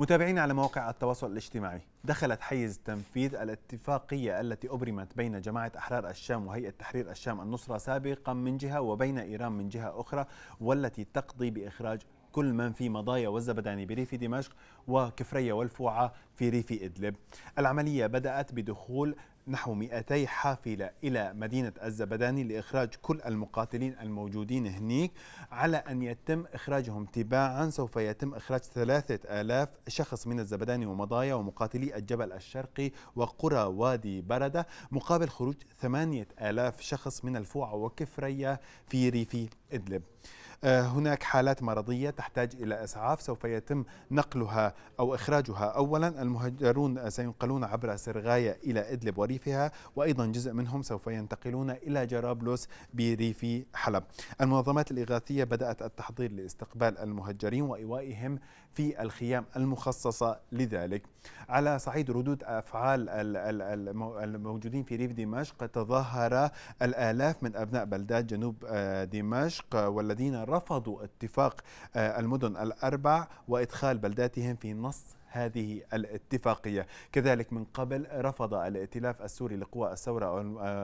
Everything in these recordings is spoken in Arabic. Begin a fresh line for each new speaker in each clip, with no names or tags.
متابعينا على مواقع التواصل الاجتماعي دخلت حيز تنفيذ الاتفاقية التي أبرمت بين جماعة أحرار الشام وهيئة تحرير الشام النصرة سابقا من جهة وبين إيران من جهة أخرى والتي تقضي بإخراج كل من في مضايا والزبداني بريف دمشق وكفرية والفوعة في ريف إدلب العملية بدأت بدخول نحو 200 حافلة إلى مدينة الزبداني لإخراج كل المقاتلين الموجودين هنيك على أن يتم إخراجهم تباعا سوف يتم إخراج 3000 شخص من الزبداني ومضايا ومقاتلي الجبل الشرقي وقرى وادي بردة مقابل خروج 8000 شخص من الفوعة وكفرية في ريف إدلب آه، هناك حالات مرضية تحتاج إلى إسعاف سوف يتم نقلها أو إخراجها أولا المهجرون سينقلون عبر سرغاية إلى إدلب وريفها وأيضا جزء منهم سوف ينتقلون إلى جرابلس بريف حلب المنظمات الإغاثية بدأت التحضير لاستقبال المهجرين وإيوائهم في الخيام المخصصة لذلك على صعيد ردود أفعال الموجودين في ريف دمشق تظاهر الآلاف من أبناء بلدات جنوب آه، دمشق والذين رفضوا اتفاق آه، المدن الأربع وإدخال بلداتهم في نص هذه الاتفاقية كذلك من قبل رفض الائتلاف السوري لقوى الثورة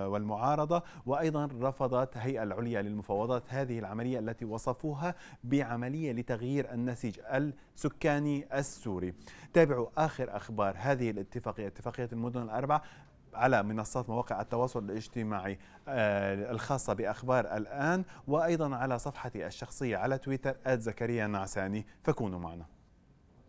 والمعارضة وأيضا رفضت هيئة العليا للمفاوضات هذه العملية التي وصفوها بعملية لتغيير النسيج السكاني السوري تابعوا آخر أخبار هذه الاتفاقية اتفاقية المدن الأربعة على منصات مواقع التواصل الاجتماعي آه، الخاصة بأخبار الآن وأيضا على صفحتي الشخصية على تويتر زكريا نعساني فكونوا معنا